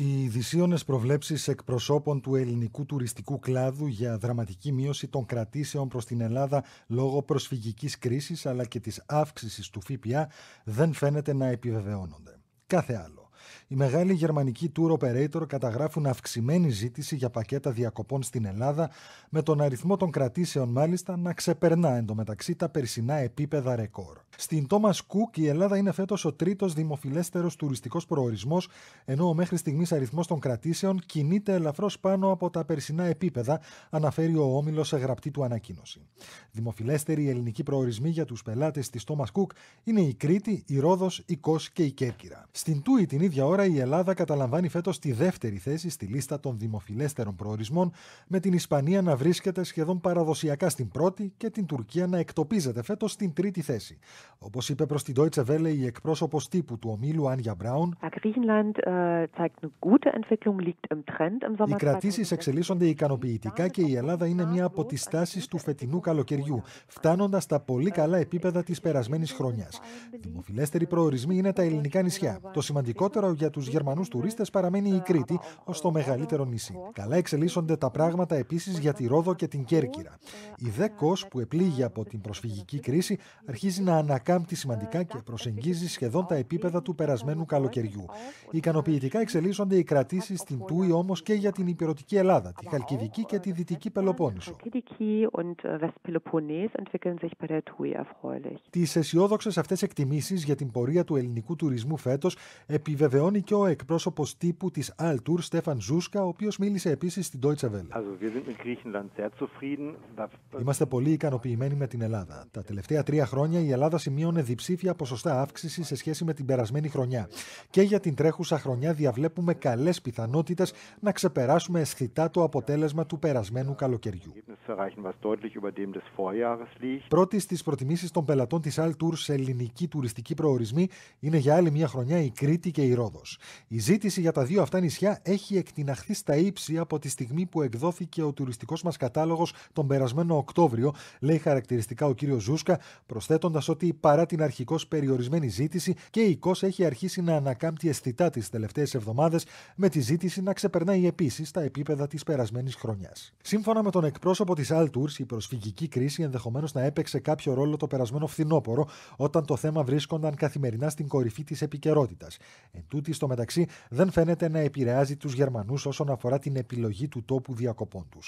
Οι δυσίωνε προβλέψεις εκπροσώπων του ελληνικού τουριστικού κλάδου για δραματική μείωση των κρατήσεων προς την Ελλάδα λόγω προσφυγικής κρίσης αλλά και της αύξησης του ΦΠΑ δεν φαίνεται να επιβεβαιώνονται. Κάθε άλλο. Οι μεγάλοι γερμανικοί tour operator καταγράφουν αυξημένη ζήτηση για πακέτα διακοπών στην Ελλάδα, με τον αριθμό των κρατήσεων μάλιστα να ξεπερνά εντωμεταξύ τα περσινά επίπεδα ρεκόρ. Στην Thomas Cook η Ελλάδα είναι φέτος ο τρίτος δημοφιλέστερος τουριστικός προορισμός, ενώ ο μέχρι στιγμής αριθμός των κρατήσεων κινείται ελαφρώς πάνω από τα περσινά επίπεδα, αναφέρει ο Όμιλος σε γραπτή του ανακοίνωση. Δημοφιλέστεροι ελληνικοί προορισμοί για τους πελάτες της Thomas Cook είναι η Κρήτη, η Ρόδος, η Κό και η Κέρκυρα. Στην Τούι την ίδια ώρα η Ελλάδα καταλαμβάνει φέτος τη δεύτερη θέση στη λίστα των δημοφιλέστερων προορισμών, με την Ισπανία να βρίσκεται σχεδόν παραδοσιακά στην πρώτη και την Τουρκία να εκτοπίζεται φέτος στην τρίτη θέση. Όπως είπε προς την Deutsche Welle η εκπρόσωπος τύπου του ομίλου Άνια Μπράουν, ε, οι κρατήσεις εξελίσσονται ικανοποιητικά και η Ελλάδα είναι μία από τις τάσει του φετινού καλοκαιριού, φτάνοντας στα πολύ καλά επίπεδα της περασμένης χρονιάς. Δημοφιλέστεροι προορισμοί είναι τα ελληνικά νησιά. Το σημαντικότερο για τους Γερμανούς τουρίστες παραμένει η Κρήτη ως το μεγαλύτερο νησί. Καλά εξελίσσονται τα πράγματα επίσης για τη Ρόδο και την Κέρκυρα. Η ΔΕΚΟΣ που επλήγει από την προσφυγική κρίση αρχίζει να ανακαλύπτει σημαντικά και προσεγγίζει σχεδόν τα επίπεδα του περασμένου καλοκαιριού. Ικανοποιητικά εξελίσσονται οι κρατήσεις στην Τούη όμως και για την υπηρετική Ελλάδα, τη Χαλκιδική και τη Δυτική Πελοπόννησο. Τις αισιόδοξες αυτές εκτιμήσεις για την πορεία του ελληνικού τουρισμού φέτος επιβεβαιώνει και ο εκπρόσωπος τύπου της Altour, Στέφαν Ζούσκα, ο οποίος μίλησε επίσης στην Deutsche Welle. Είμαστε πολύ ικανοποιημένοι με την Ελλάδα. Τα τελευταία τρία χρόνια η Ελλάδα σημαίνει σημείωνε διψήφια ποσοστά αύξησης σε σχέση με την περασμένη χρονιά. Και για την τρέχουσα χρονιά διαβλέπουμε καλές πιθανότητες να ξεπεράσουμε αισθητά το αποτέλεσμα του περασμένου καλοκαιριού. Πρώτη στις προτιμήσεις των πελατών της Altour σε ελληνική τουριστική προορισμή είναι για άλλη μια χρονιά η Κρήτη και η Ρόδος. Η ζήτηση για τα δύο αυτά νησιά έχει εκτιναχθεί στα ύψη από τη στιγμή που εκδόθηκε ο τουριστικός μας κατάλογος τον περασμένο Οκτώβριο, λέει χαρακτηριστικά ο κύριος Ζούσκα, προσθέτοντας ότι παρά την αρχικώς περιορισμένη ζήτηση και η ΚΟΣ έχει αρχίσει να ανακάμπτει αισθητά τις τελευταίες εβδομάδες, με τη ζήτηση να ξεπερνάει επίσης τα επίπεδα της περασμένης χρονιάς. Σύμφωνα με τον εκπρόσωπο της Altours, η προσφυγική κρίση ενδεχομένως να έπαιξε κάποιο ρόλο το περασμένο φθινόπωρο, όταν το θέμα βρίσκονταν καθημερινά στην κορυφή της επικαιρότητας. Εν τούτη, στο μεταξύ, δεν φαίνεται να επηρεάζει τους Γερμανούς όσον αφορά την επιλογή του τόπου διακοπών τους.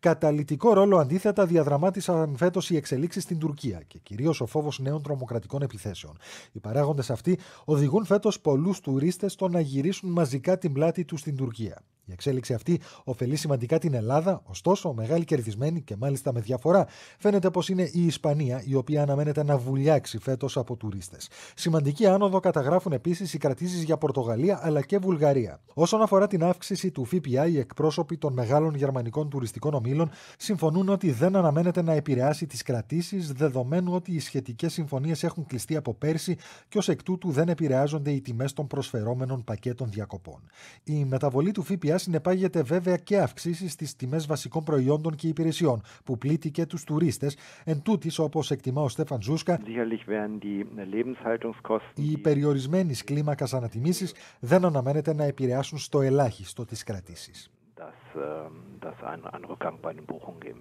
Καταλητικό ρόλο αντίθετα διαδραμάτισαν φέτος οι εξελίξεις στην Τουρκία και κυρίως ο φόβος νέων τρομοκρατών επιθέσεων. Οι παράγοντες αυτοί οδηγούν φέτος πολλούς τουρίστες στο να γυρίσουν μαζικά την πλάτη τους στην Τουρκία. Η εξέλιξη αυτή ωφελεί σημαντικά την Ελλάδα, ωστόσο, μεγάλη κερδισμένη και μάλιστα με διαφορά φαίνεται πως είναι η Ισπανία, η οποία αναμένεται να βουλιάξει φέτος από τουρίστες. Σημαντική άνοδο καταγράφουν επίσης οι κρατήσεις για Πορτογαλία αλλά και Βουλγαρία. Όσον αφορά την αύξηση του ΦΠΑ, οι εκπρόσωποι των μεγάλων γερμανικών τουριστικών ομήλων συμφωνούν ότι δεν αναμένεται να επηρεάσει τις κρατήσεις, δεδομένου ότι οι σχετικές συμφωνίες έχουν κλειστεί από πέρσι και ως εκ τούτου δεν επηρεάζονται οι τιμές των προσφερόμενων πακέτων διακοπών. Η μεταβολή του ΦΠΑ συνεπάγεται βέβαια και αυξήσεις στις τιμές βασικών προϊόντων και υπηρεσιών, που πλήττει και τους τουρίστες, εν τούτης, όπως εκτιμά ο Στέφαν Ζούσκα, οι περιορισμένοι κλίμακας ανατιμήσεις δεν αναμένεται να επηρεάσουν στο ελάχιστο τις κρατήσεις θα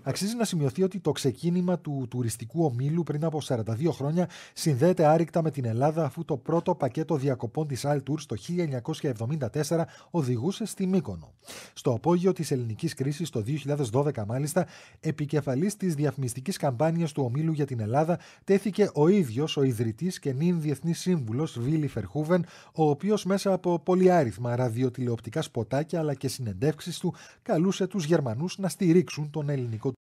Αξίζει να σημειωθεί ότι το ξεκίνημα του τουριστικού ομίλου πριν από 42 χρόνια συνδέεται άρρηκτα με την Ελλάδα αφού το πρώτο πακέτο διακοπών της Altours Tours το 1974 οδηγούσε στη Μύκονο. Στο απόγειο της ελληνικής κρίσης το 2012 μάλιστα, επικεφαλής της διαφημιστικής καμπάνιας του ομίλου για την Ελλάδα τέθηκε ο ίδιος ο ιδρυτής και νυν διεθνής σύμβουλος Βίλι Φερχούβεν, ο οποίος μέσα από πολυάριθμα ραδιοτηλεοπτικά σποτάκια αλλά και συνεντεύξεις του καλούσε τους Γερμανούς να στηρίξουν τον ελληνικό